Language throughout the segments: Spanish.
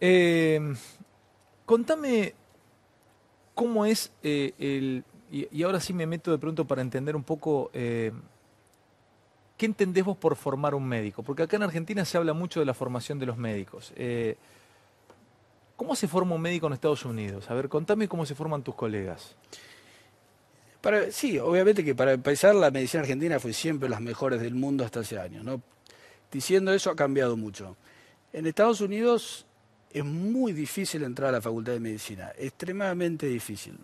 Em, contame cómo es eh, el... Y, ahora sí me meto de pronto para entender un poco... Em, ¿Qué entendés vos por formar un médico? Porque acá en Argentina se habla mucho de la formación de los médicos. Eh, ¿Cómo se forma un médico en Estados Unidos? A ver, contame cómo se forman tus colegas. sí, obviamente que para empezar la medicina argentina fue siempre las mejores del mundo hasta hace años. Diciendo eso ha cambiado mucho. En Estados Unidos es muy difícil entrar a la facultad de medicina, extremadamente difícil.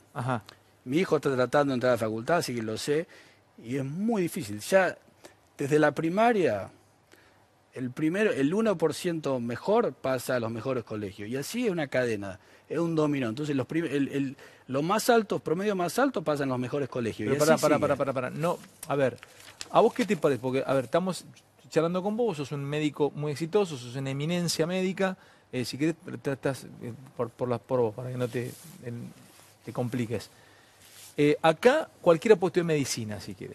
Mi hijo está tratando de entrar a la facultad, así que lo sé, y es muy difícil. Ya desde la primaria, el, primero, el 1% mejor pasa a los mejores colegios, y así es una cadena, es un dominó. Entonces, los, el, los más altos, promedio más alto, pasan a los mejores colegios. Pero para, para, para, para, para, no, a ver, ¿a vos qué te parece? Porque, a ver, estamos, charlando con vos, sos un médico muy exitoso, sos una eminencia médica. Eh, si querés, tratás eh, por, las, por para que no te, te compliques. Eh, acá cualquiera puesto en medicina, si quiere.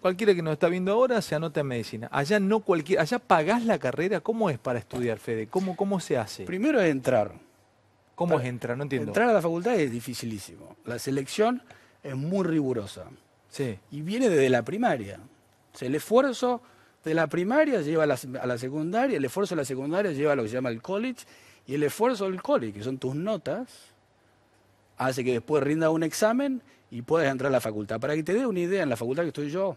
Cualquiera que nos está viendo ahora se anota en medicina. Allá no cualquiera, allá pagás la carrera. ¿Cómo es para estudiar, Fede? ¿Cómo, cómo se hace? Primero es entrar. ¿Cómo es entrar? No entiendo. Entrar a la facultad es dificilísimo. La selección es muy rigurosa. Sí. Y viene desde la primaria. O sea, el esfuerzo de la primaria lleva a la, secundaria, el esfuerzo de la secundaria lleva a lo que se llama el college, y el esfuerzo del college, que son tus notas, hace que después rinda un examen y puedas entrar a la facultad. Para que te dé una idea, en la facultad que estoy yo,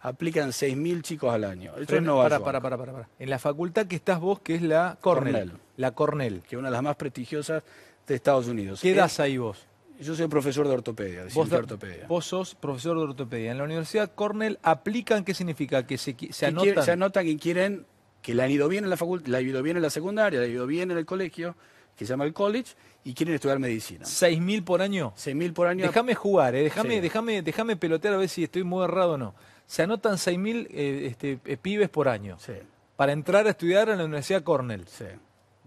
aplican 6.000 chicos al año. para, Para, para, para, En la facultad que estás vos, que es la Cornell. La Cornell. Que es una de las más prestigiosas de Estados Unidos. ¿Qué das ahí vos? Yo soy profesor de ortopedia, de vos, ortopedia. Vos sos profesor de ortopedia. En la Universidad Cornell aplican, ¿qué significa? Que se, se anotan. se anotan que quieren que le han ido bien en la facultad, han ido bien en la secundaria, la han ido bien en el colegio, que se llama el college, y quieren estudiar medicina. ¿6.000 por año? mil por año. Déjame jugar, eh. déjame, déjame, pelotear a ver si estoy muy errado o no. Se anotan 6.000 mil eh, este, eh, pibes por año sí. para entrar a estudiar en la Universidad Cornell. Sí.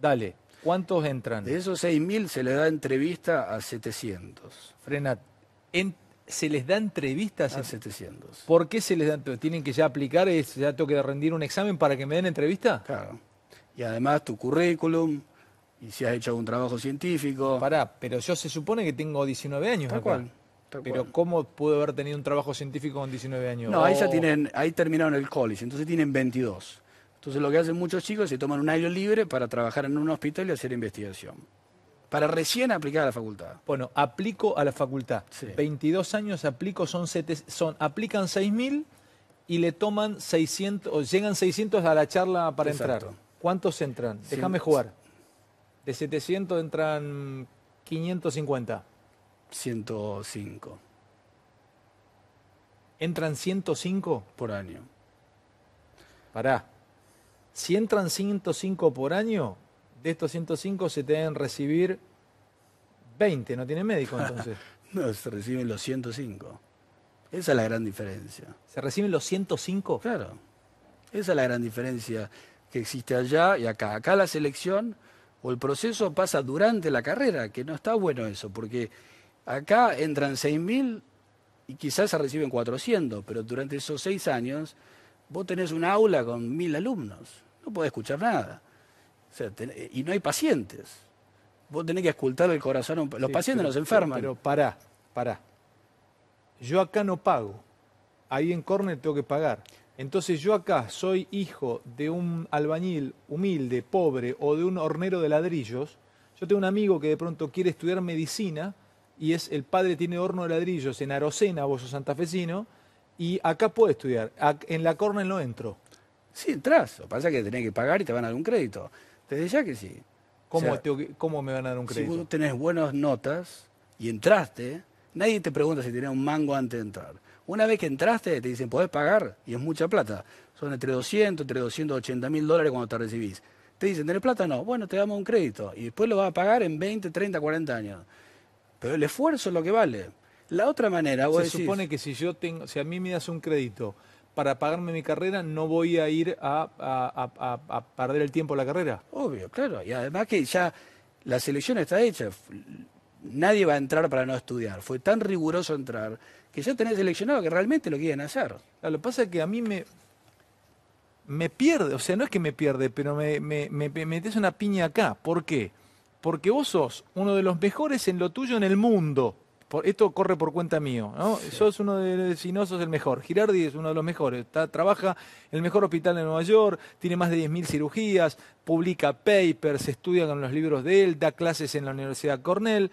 Dale. ¿Cuántos entran? De esos 6.000 se les da entrevista a 700. Frena, ¿se les da entrevista a, a 700? ¿Por qué se les da? ¿Tienen que ya aplicar, es, ya tengo que rendir un examen para que me den entrevista? Claro. Y además tu currículum, y si has hecho algún trabajo científico. Pará, pero yo se supone que tengo 19 años. pero ¿cómo puedo haber tenido un trabajo científico con 19 años? No, ahí ya oh. tienen, ahí terminaron el college, entonces tienen 22. Entonces lo que hacen muchos chicos es que toman un año libre para trabajar en un hospital y hacer investigación. Para recién aplicar a la facultad. Bueno, aplico a la facultad. 22 años aplico, son, son aplican 6.000 y le toman 600, o llegan 600 a la charla para entrar. ¿Cuántos entran? Déjame jugar. De 700 entran 550. 105. ¿Entran 105? Por año. Pará. Si entran 105 por año, de estos 105 se deben recibir 20, no tiene médico entonces. no, se reciben los 105. Esa es la gran diferencia. ¿Se reciben los 105? Claro. Esa es la gran diferencia que existe allá y acá. Acá la selección o el proceso pasa durante la carrera, que no está bueno eso, porque acá entran 6.000 y quizás se reciben 400, pero durante esos seis años vos tenés un aula con 1.000 alumnos no puede escuchar nada. y no hay pacientes. Vos tenés que escultar el corazón. los pacientes los nos enferman. Pero, pará, pará. Yo acá no pago. Ahí en Corner tengo que pagar. Entonces yo acá soy hijo de un albañil humilde, pobre o de un hornero de ladrillos. Yo tengo un amigo que de pronto quiere estudiar medicina y es el padre tiene horno de ladrillos en Arocena, vos sos santafesino, y acá puede estudiar. En la Cornell no entro. Sí, entras. Lo que pasa es que tenés que pagar y te van a dar un crédito. Desde ya que sí. ¿Cómo, me van a dar un crédito? Si vos tenés buenas notas y entraste, nadie te pregunta si tenés un mango antes de entrar. Una vez que entraste, te dicen, podés pagar, y es mucha plata. Son entre 200, entre 280 mil dólares cuando te recibís. Te dicen, ¿tenés plata? No. Bueno, te damos un crédito. Y después lo vas a pagar en 20, 30, 40 años. Pero el esfuerzo es lo que vale. La otra manera, vos Se supone que si yo tengo, si a mí me das un crédito para pagarme mi carrera no voy a ir a, perder el tiempo la carrera. Obvio, claro. Y además que ya la selección está hecha. Nadie va a entrar para no estudiar. Fue tan riguroso entrar que ya tenés seleccionado que realmente lo quieren hacer. lo que pasa es que a mí me, me pierde, o sea, no es que me pierde, pero me, me, me, me, metes una piña acá. ¿Por qué? Porque vos sos uno de los mejores en lo tuyo en el mundo por, esto corre por cuenta mío, ¿no? Soy uno de, los no sos el mejor. Girardi es uno de los mejores, trabaja en el mejor hospital de Nueva York, tiene más de 10.000 cirugías, publica papers, estudia con los libros de él, da clases en la Universidad Cornell,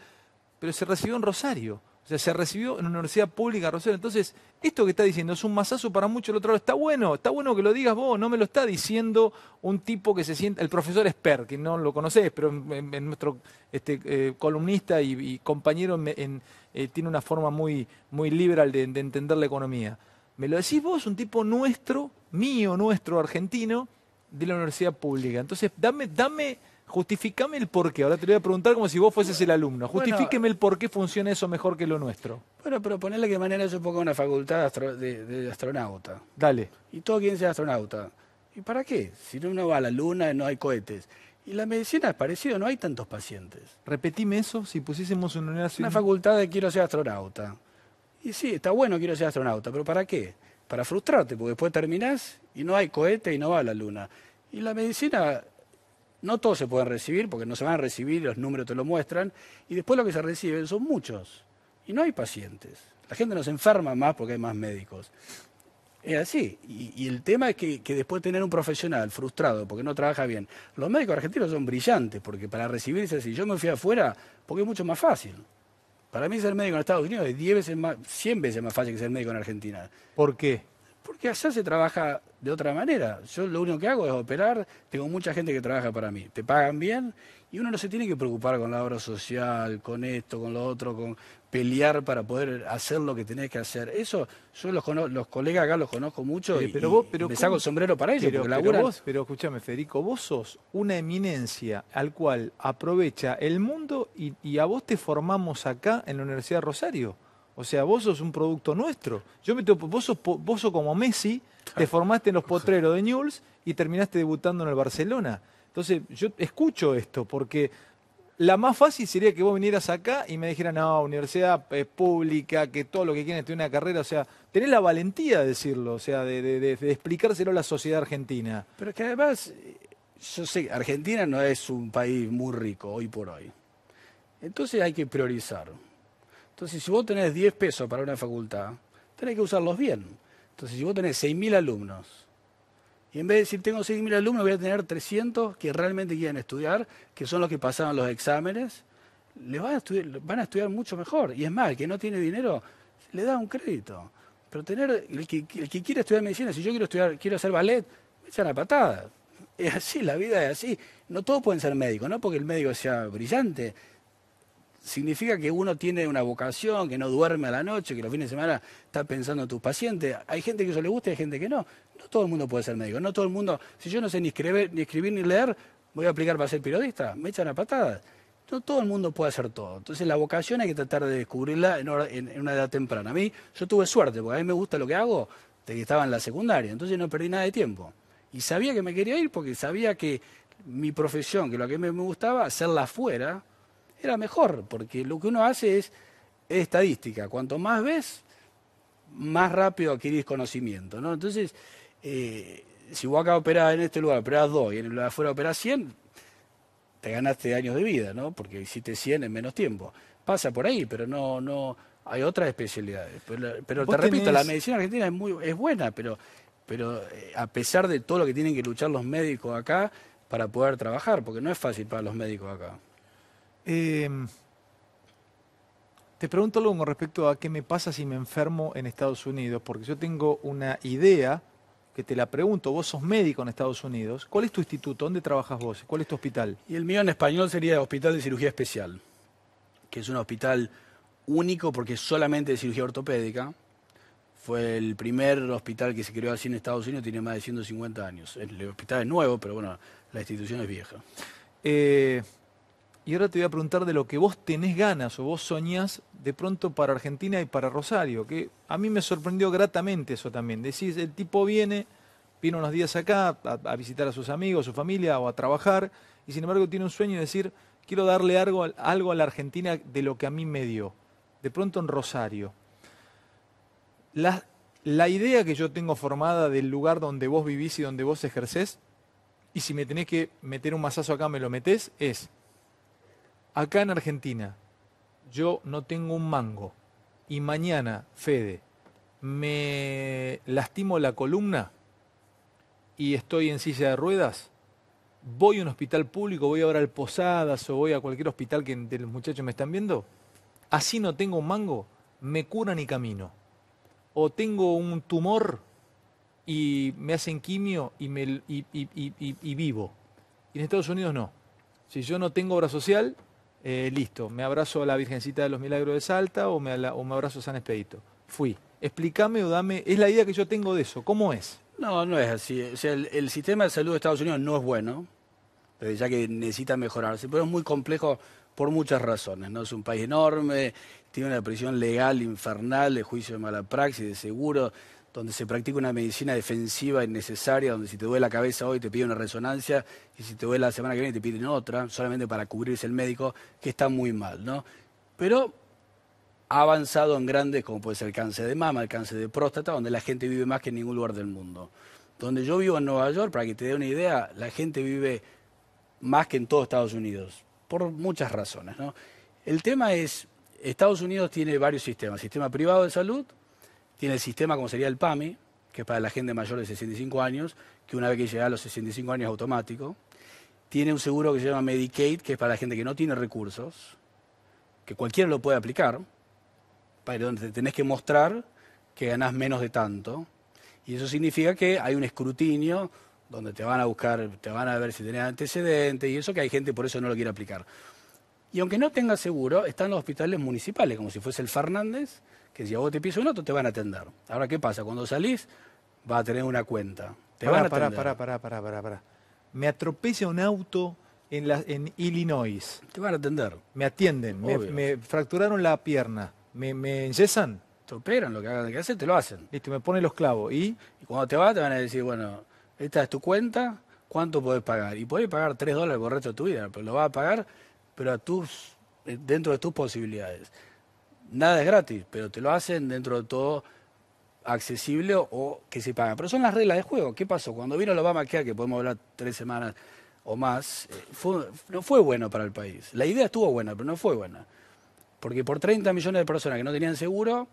pero se recibió en Rosario. O sea, se recibió en la Universidad Pública Rosario. Entonces, esto que está diciendo es un masazo para mucho el otro Está bueno, está bueno que lo digas vos, no me lo está diciendo un tipo que se siente. el profesor Esper, que no lo conocés, pero en, nuestro este, eh, columnista y, compañero eh, tiene una forma muy, muy liberal de, de entender la economía. Me lo decís vos, un tipo nuestro, mío, nuestro, argentino, de la universidad pública. Entonces, dame, dame Justificame el porqué. Ahora te lo voy a preguntar como si vos fueses el alumno. Justifíqueme el por qué funciona eso mejor que lo nuestro. Bueno, pero ponerle que mañana yo ponga una facultad de, de, astronauta. Dale. Y todo quien sea astronauta. ¿Y para qué? Si uno va a la luna, no hay cohetes. Y la medicina es parecida, no hay tantos pacientes. Repetime eso, si pusiésemos una universidad... Una facultad de quiero ser astronauta. Y sí, está bueno quiero ser astronauta, pero ¿para qué? Para frustrarte, porque después terminás y no hay cohete y no va a la luna. Y la medicina no todos se pueden recibir porque no se van a recibir, los números te lo muestran, y después lo que se reciben son muchos. Y no hay pacientes. La gente nos enferma más porque hay más médicos. Es así. Y, el tema es que, después después tener un profesional frustrado porque no trabaja bien. Los médicos argentinos son brillantes porque para recibirse si yo me fui afuera porque es mucho más fácil. Para mí ser médico en Estados Unidos es 10 veces más, 100 veces más fácil que ser médico en Argentina. ¿Por qué? Porque allá se trabaja de otra manera. Yo lo único que hago es operar, tengo mucha gente que trabaja para mí, te pagan bien y uno no se tiene que preocupar con la obra social, con esto, con lo otro, con pelear para poder hacer lo que tenés que hacer. Eso yo los, los colegas acá los conozco mucho eh, y, vos, me saco el sombrero para ellos. Pero, vos, pero escúchame, Federico, vos sos una eminencia al cual aprovecha el mundo y, y a vos te formamos acá en la Universidad de Rosario. O sea, vos sos un producto nuestro. Yo me tengo, vos, sos, vos como Messi, te formaste en los potreros de Newell's y terminaste debutando en el Barcelona. Entonces, yo escucho esto porque la más fácil sería que vos vinieras acá y me dijeran, no, universidad es pública, que todo lo que es tiene una carrera. O sea, tenés la valentía de decirlo, o sea, de, explicárselo a la sociedad argentina. Pero es que además, yo sé, Argentina no es un país muy rico hoy por hoy. Entonces hay que priorizar. Entonces, si vos tenés 10 pesos para una facultad, tenés que usarlos bien. Entonces, si vos tenés 6.000 alumnos, y en vez de decir tengo 6.000 alumnos, voy a tener 300 que realmente quieren estudiar, que son los que pasaron los exámenes, les van a estudiar, van a estudiar mucho mejor. Y es más, que no tiene dinero, le da un crédito. Pero tener el que, quiere estudiar medicina, si yo quiero estudiar, quiero hacer ballet, me echan a patada. Es así, la vida es así. No todos pueden ser médicos, no porque el médico sea brillante, significa que uno tiene una vocación, que no duerme a la noche, que los fines de semana está pensando en tus pacientes. Hay gente que eso le gusta y hay gente que no. No todo el mundo puede ser médico, no todo el mundo. Si yo no sé ni escribir ni, escribir, ni leer, voy a aplicar para ser periodista. Me echan a patadas. No todo el mundo puede hacer todo. Entonces la vocación hay que tratar de descubrirla en, una edad temprana. A mí, yo tuve suerte, porque a mí me gusta lo que hago desde que estaba en la secundaria, entonces no perdí nada de tiempo. Y sabía que me quería ir porque sabía que mi profesión, que lo que me gustaba, hacerla fuera era mejor, porque lo que uno hace es, estadística. Cuanto más ves, más rápido adquirís conocimiento. ¿no? Entonces, eh, si vos acá operás en este lugar, operás dos y en el lugar afuera operás 100, te ganaste años de vida, ¿no? porque hiciste 100 en menos tiempo. Pasa por ahí, pero no, no hay otras especialidades. Pero, te repito, la medicina argentina es, muy, es buena, pero, pero eh, a pesar de todo lo que tienen que luchar los médicos acá para poder trabajar, porque no es fácil para los médicos acá. Em, te pregunto algo con respecto a qué me pasa si me enfermo en Estados Unidos, porque yo tengo una idea que te la pregunto, vos sos médico en Estados Unidos, ¿cuál es tu instituto? ¿Dónde trabajas vos? ¿Cuál es tu hospital? Y el mío en español sería Hospital de Cirugía Especial, que es un hospital único porque solamente de cirugía ortopédica. Fue el primer hospital que se creó así en Estados Unidos, tiene más de 150 años. El hospital es nuevo, pero bueno, la institución es vieja. Eh, y ahora te voy a preguntar de lo que vos tenés ganas o vos soñás de pronto para Argentina y para Rosario, que a mí me sorprendió gratamente eso también. Decís, el tipo viene, viene unos días acá a, visitar a sus amigos, a su familia o a trabajar, y sin embargo tiene un sueño de decir, quiero darle algo, algo a la Argentina de lo que a mí me dio. De pronto en Rosario. La, la idea que yo tengo formada del lugar donde vos vivís y donde vos ejercés, y si me tenés que meter un mazazo acá, me lo metés, es acá en Argentina yo no tengo un mango y mañana, Fede, me lastimo la columna y estoy en silla de ruedas, voy a un hospital público, voy ahora al Posadas o voy a cualquier hospital que los muchachos me están viendo, así no tengo un mango, me curan y camino. O tengo un tumor y me hacen quimio y, me, y vivo. Y en Estados Unidos no. Si yo no tengo obra social, eh, listo, me abrazo a la Virgencita de los Milagros de Salta o me, abrazo a San Expedito. Fui. Explícame o dame, es la idea que yo tengo de eso, ¿cómo es? No, no es así. O sea, el, sistema de salud de Estados Unidos no es bueno, ya que necesita mejorarse, pero es muy complejo por muchas razones. ¿no? Es un país enorme, tiene una prisión legal infernal, de juicio de mala praxis, de seguro, donde se practica una medicina defensiva innecesaria, donde si te duele la cabeza hoy te pide una resonancia y si te duele la semana que viene te piden otra, solamente para cubrirse el médico, que está muy mal, ¿no? Pero ha avanzado en grandes, como puede ser el cáncer de mama, el cáncer de próstata, donde la gente vive más que en ningún lugar del mundo. Donde yo vivo en Nueva York, para que te dé una idea, la gente vive más que en todos Estados Unidos, por muchas razones, ¿no? El tema es, Estados Unidos tiene varios sistemas, sistema privado de salud, tiene el sistema como sería el PAMI, e, que es para la gente mayor de 65 años, que una vez que llega a los 65 años es automático. Tiene un seguro que se llama Medicaid, que es para la gente que no tiene recursos, que cualquiera lo puede aplicar, pero donde te tenés que mostrar que ganás menos de tanto. Y eso significa que hay un escrutinio donde te van a buscar, te van a ver si tenés antecedentes y eso que hay gente por eso no lo quiere aplicar. Y aunque no tenga seguro, están los hospitales municipales, como si fuese el Fernández, que si a vos te piso un auto te van a atender. Ahora, ¿qué pasa? Cuando salís, vas a tener una cuenta. Te van a pará, pará, pará, pará, pará, Me atropella un auto en, en Illinois. Te van a atender. Me atienden, me, fracturaron la pierna, me, me Te operan, lo que hagan que te lo hacen. Listo, me ponen los clavos. ¿Y? cuando te va te van a decir, bueno, esta es tu cuenta, ¿cuánto podés pagar? Y podés pagar 3 dólares por el resto de tu vida, pero lo vas a pagar, pero a tus, eh, dentro de tus posibilidades nada es gratis, pero te lo hacen dentro de todo accesible o, que se paga. Pero son las reglas de juego. ¿Qué pasó? Cuando vino Obama, que podemos hablar tres semanas o más, eh, no fue bueno para el país. La idea estuvo buena, pero no fue buena. Porque por 30 millones de personas que no tenían seguro,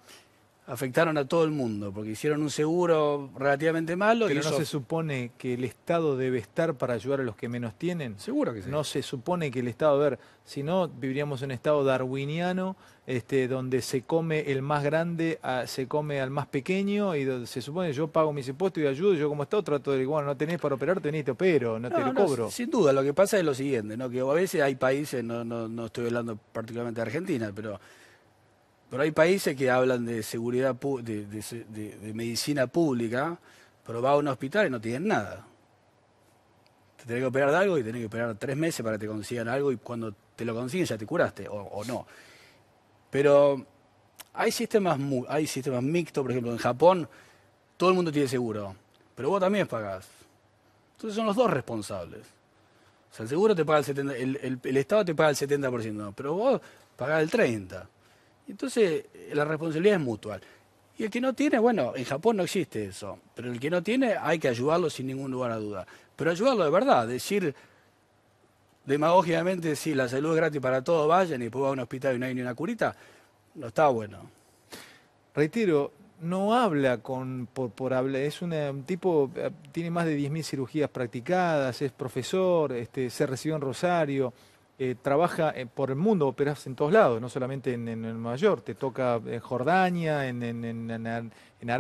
afectaron a todo el mundo, porque hicieron un seguro relativamente malo. ¿Pero y no se supone que el Estado debe estar para ayudar a los que menos tienen? Seguro que sí. No se supone que el Estado, a ver, si no, viviríamos en un Estado darwiniano, este, donde se come el más grande, se come al más pequeño, y se supone yo pago mis impuestos y ayudo, yo como Estado trato de, decir, bueno, no tenés para operar, tenés, te opero, no, te lo cobro. Sin duda, lo que pasa es lo siguiente, ¿no? que a veces hay países, no, no, no estoy hablando particularmente de Argentina, pero pero hay países que hablan de seguridad, de, medicina pública, pero va a un hospital y no tienen nada. Te tenés que operar de algo y tenés que operar tres meses para que te consigan algo y cuando te lo consiguen ya te curaste, o, no. Pero hay sistemas, hay sistemas mixtos, por ejemplo, en Japón todo el mundo tiene seguro, pero vos también pagás. Entonces son los dos responsables. O sea, el seguro te paga el 70%, el Estado te paga el 70%, pero vos pagás el 30%. Entonces, eh, la responsabilidad es mutual. Y el que no tiene, bueno, en Japón no existe eso, pero el que no tiene hay que ayudarlo sin ningún lugar a duda. Pero ayudarlo de verdad, decir demagógicamente, sí, la salud es gratis para todos, vayan y después va a un hospital y no hay ni una curita, no está bueno. Reitero, no habla con, por, por es un tipo, eh, tiene más de 10.000 cirugías practicadas, es profesor, este, se recibió en Rosario. Eh, trabaja eh, por el mundo, operas en todos lados, no solamente en, Nueva York, te toca en eh, Jordania, en, en, en,